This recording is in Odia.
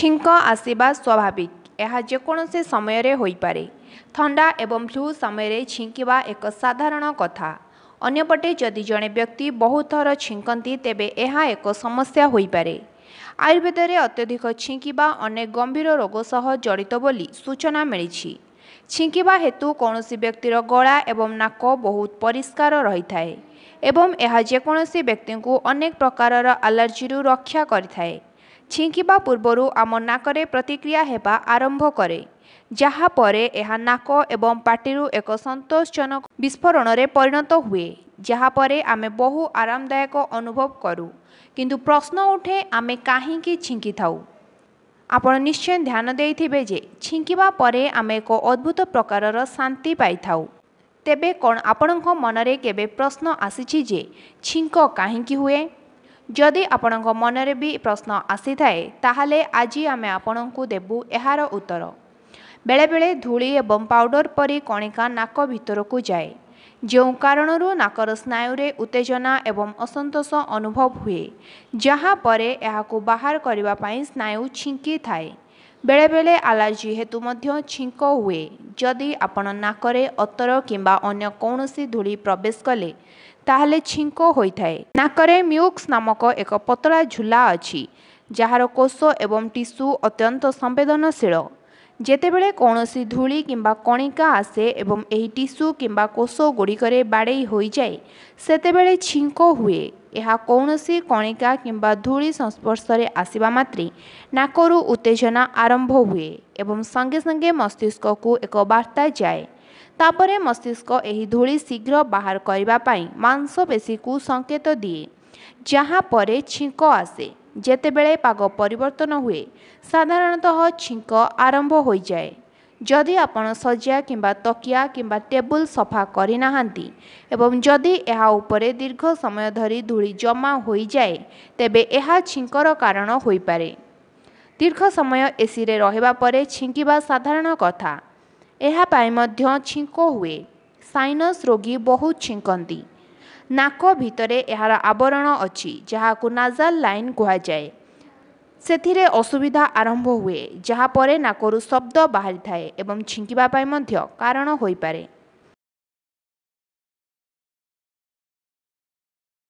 ମାଛିଙ୍କ ଆସିବା ସ୍ୱାଭାବିକ ଏହା ଯେକୌଣସି ସମୟରେ ହୋଇପାରେ ଥଣ୍ଡା ଏବଂ ଫ୍ଲୁ ସମୟରେ ଛିଙ୍କିବା ଏକ ସାଧାରଣ କଥା ଅନ୍ୟପଟେ ଯଦି ଜଣେ ବ୍ୟକ୍ତି ବହୁତ ଥର ଛିଙ୍କନ୍ତି ତେବେ ଏହା ଏକ ସମସ୍ୟା ହୋଇପାରେ ଆୟୁର୍ବେଦରେ ଅତ୍ୟଧିକ ଛିଙ୍କିବା ଅନେକ ଗମ୍ଭୀର ରୋଗ ସହ ଜଡ଼ିତ ବୋଲି ସୂଚନା ମିଳିଛି ଛିଙ୍କିବା ହେତୁ କୌଣସି ବ୍ୟକ୍ତିର ଗଳା ଏବଂ ନାକ ବହୁତ ପରିଷ୍କାର ରହିଥାଏ ଏବଂ ଏହା ଯେକୌଣସି ବ୍ୟକ୍ତିଙ୍କୁ ଅନେକ ପ୍ରକାରର ଆଲର୍ଜିରୁ ରକ୍ଷା କରିଥାଏ ଛିଙ୍କିବା ପୂର୍ବରୁ ଆମ ନାକରେ ପ୍ରତିକ୍ରିୟା ହେବା ଆରମ୍ଭ କରେ ଯାହା ପରେ ଏହା ନାକ ଏବଂ ପାଟିରୁ ଏକ ସନ୍ତୋଷଜନକ ବିସ୍ଫୋରଣରେ ପରିଣତ ହୁଏ ଯାହା ପରେ ଆମେ ବହୁ ଆରାମଦାୟକ ଅନୁଭବ କରୁ କିନ୍ତୁ ପ୍ରଶ୍ନ ଉଠେ ଆମେ କାହିଁକି ଛିଙ୍କିଥାଉ ଆପଣ ନିଶ୍ଚୟ ଧ୍ୟାନ ଦେଇଥିବେ ଯେ ଛିଙ୍କିବା ପରେ ଆମେ ଏକ ଅଦ୍ଭୁତ ପ୍ରକାରର ଶାନ୍ତି ପାଇଥାଉ ତେବେ କ'ଣ ଆପଣଙ୍କ ମନରେ କେବେ ପ୍ରଶ୍ନ ଆସିଛି ଯେ ଛିଙ୍କ କାହିଁକି ହୁଏ ଯଦି ଆପଣଙ୍କ ମନରେ ବି ପ୍ରଶ୍ନ ଆସିଥାଏ ତାହେଲେ ଆଜି ଆମେ ଆପଣଙ୍କୁ ଦେବୁ ଏହାର ଉତ୍ତର ବେଳେବେଳେ ଧୂଳି ଏବଂ ପାଉଡର ପରି କଣିକା ନାକ ଭିତରକୁ ଯାଏ ଯେଉଁ କାରଣରୁ ନାକର ସ୍ନାୟୁରେ ଉତ୍ତେଜନା ଏବଂ ଅସନ୍ତୋଷ ଅନୁଭବ ହୁଏ ଯାହାପରେ ଏହାକୁ ବାହାର କରିବା ପାଇଁ ସ୍ନାୟୁ ଛିଙ୍କିଥାଏ ବେଳେବେଳେ ଆଲାର୍ଜି ହେତୁ ମଧ୍ୟ ଛିଙ୍କ ହୁଏ ଯଦି ଆପଣ ନାକରେ ଅତର କିମ୍ବା ଅନ୍ୟ କୌଣସି ଧୂଳି ପ୍ରବେଶ କଲେ ତାହେଲେ ଛିଙ୍କ ହୋଇଥାଏ ନାକରେ ମ୍ୟୁକ୍ସ ନାମକ ଏକ ପତଳା ଝୁଲା ଅଛି ଯାହାର କୋଷ ଏବଂ ଟିସୁ ଅତ୍ୟନ୍ତ ସମ୍ବେଦନଶୀଳ ଯେତେବେଳେ କୌଣସି ଧୂଳି କିମ୍ବା କଣିକା ଆସେ ଏବଂ ଏହି ଟିସୁ କିମ୍ବା କୋଷ ଗୁଡ଼ିକରେ ବାଡ଼େଇ ହୋଇଯାଏ ସେତେବେଳେ ଛିଙ୍କ ହୁଏ ଏହା କୌଣସି କଣିକା କିମ୍ବା ଧୂଳି ସଂସ୍ପର୍ଶରେ ଆସିବା ମାତ୍ରେ ନାକରୁ ଉତ୍ତେଜନା ଆରମ୍ଭ ହୁଏ ଏବଂ ସଙ୍ଗେ ସଙ୍ଗେ ମସ୍ତିଷ୍କକୁ ଏକ ବାର୍ତ୍ତା ଯାଏ ତାପରେ ମସ୍ତିଷ୍କ ଏହି ଧୂଳି ଶୀଘ୍ର ବାହାର କରିବା ପାଇଁ ମାଂସପେଶୀକୁ ସଙ୍କେତ ଦିଏ ଯାହାପରେ ଛିଙ୍କ ଆସେ ଯେତେବେଳେ ପାଗ ପରିବର୍ତ୍ତନ ହୁଏ ସାଧାରଣତଃ ଛିଙ୍କ ଆରମ୍ଭ ହୋଇଯାଏ ଯଦି ଆପଣ ଶଯ୍ୟା କିମ୍ବା ତକିଆ କିମ୍ବା ଟେବୁଲ ସଫା କରିନାହାନ୍ତି ଏବଂ ଯଦି ଏହା ଉପରେ ଦୀର୍ଘ ସମୟ ଧରି ଧୂଳି ଜମା ହୋଇଯାଏ ତେବେ ଏହା ଛିଙ୍କର କାରଣ ହୋଇପାରେ ଦୀର୍ଘ ସମୟ ଏସିରେ ରହିବା ପରେ ଛିଙ୍କିବା ସାଧାରଣ କଥା ଏହା ପାଇଁ ମଧ୍ୟ ଛିଙ୍କ ହୁଏ ସାଇନସ୍ ରୋଗୀ ବହୁତ ଛିଙ୍କନ୍ତି ନାକ ଭିତରେ ଏହାର ଆବରଣ ଅଛି ଯାହାକୁ ନାଜାଲ ଲାଇନ୍ କୁହାଯାଏ ସେଥିରେ ଅସୁବିଧା ଆରମ୍ଭ ହୁଏ ଯାହାପରେ ନାକରୁ ଶବ୍ଦ ବାହାରିଥାଏ ଏବଂ ଛିଙ୍କିବା ପାଇଁ ମଧ୍ୟ କାରଣ ହୋଇପାରେ